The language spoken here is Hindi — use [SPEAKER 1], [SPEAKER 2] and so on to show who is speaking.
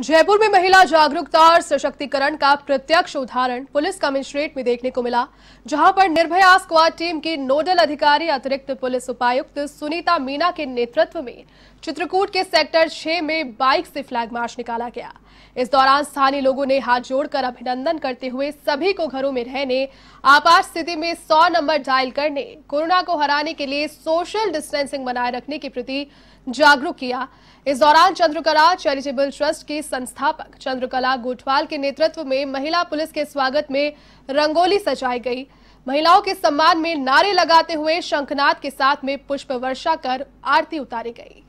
[SPEAKER 1] जयपुर में महिला जागरूकता और सशक्तिकरण का प्रत्यक्ष उदाहरण पुलिस कमिश्नरेट में देखने को मिला जहां पर निर्भया स्क्वाड टीम की नोडल अधिकारी अतिरिक्त पुलिस उपायुक्त सुनीता मीना के नेतृत्व में चित्रकूट के सेक्टर 6 में बाइक से फ्लैग मार्च निकाला गया इस दौरान स्थानीय लोगों ने हाथ जोड़कर अभिनंदन करते हुए सभी को घरों में रहने आपात स्थिति में सौ नंबर डायल करने कोरोना को हराने के लिए सोशल डिस्टेंसिंग बनाए रखने के प्रति जागरूक किया इस दौरान चंद्रकला चैरिटेबल ट्रस्ट की संस्थापक चंद्रकला गोठवाल के नेतृत्व में महिला पुलिस के स्वागत में रंगोली सजाई गई महिलाओं के सम्मान में नारे लगाते हुए शंखनाद के साथ में पुष्प वर्षा कर आरती उतारी गई